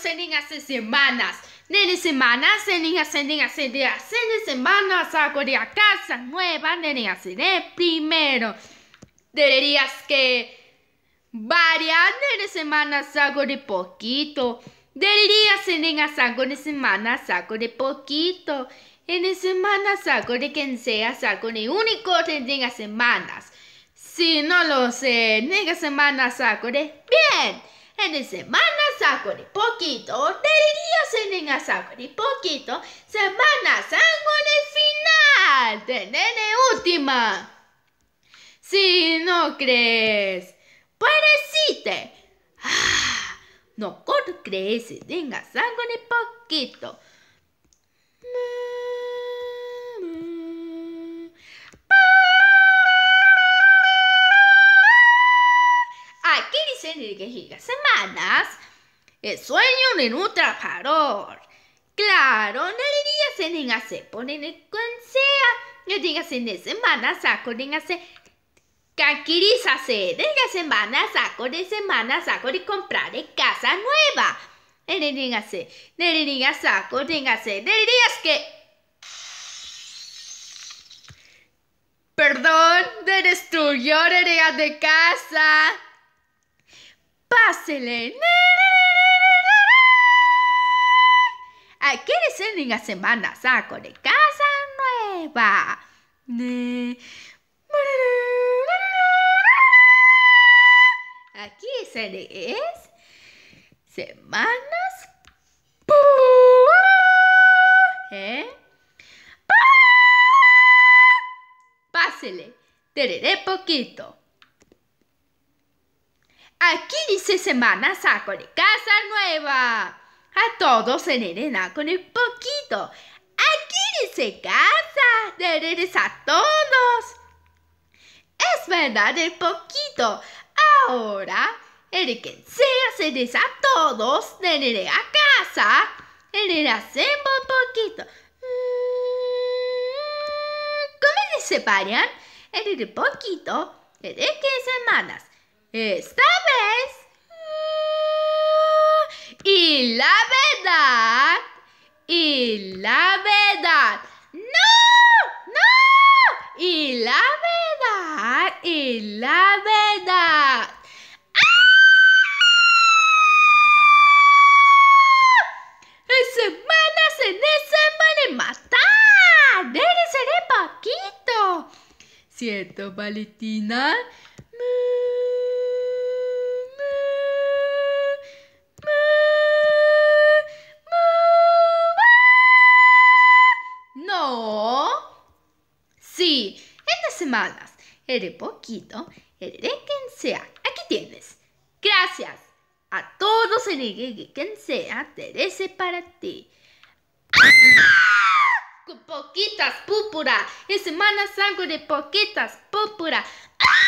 ascenden hace semanas. Nene semanas, ascenden, ascending, ascending, ascenden semanas saco de a casa nueva, nene ascenden primero. Deberías que varias nene semanas saco de poquito. Deberías ascending, a saco de semana, saco de poquito. En semana saco de quien sea, saco de único, tenga semanas. Si no lo sé, nega semana saco de bien. En semana ¡Sangre! poquito, del día se y poquito, semana ¡Sangre! final de nene última. Si no crees, parecite. Ah, no crees, tenga ¡Sangre! poquito. Aquí dicen que gigas semanas el sueño en un trabajador. Claro, dirías se en se ponen el sea, no digas en semana saco, dígase Caquirízase, de semana saco, de semana saco de comprar de casa nueva. Nere dígase, saco, dígase, de digas que... Perdón, de destruyó, de de casa. Pásele, en saco de casa nueva. Aquí se es semanas. ¿Eh? Pásele, tereré poquito. Aquí dice semana saco de casa nueva a todos en Elena con el poquito. Aquí se casa, deberes a todos. Es verdad el poquito. Ahora, el que sea se a todos, de a casa. El hacemos poquito. Mm, ¿Cómo se separan? El poquito, el qué semanas. Esta vez ¡Y la verdad! ¡Y la verdad! ¡No! ¡No! ¡Y la verdad! ¡Y la verdad! ¡En ¡Ah! semanas en ese vale matar! ¡Dele seré paquito! ¿Cierto, Valentina? malas. Eres poquito, de quien sea. Aquí tienes. Gracias. A todos el quien sea, Terese para ti. Con poquitas púpura, Es Semana Sangre de poquitas púpura. ¡Ah!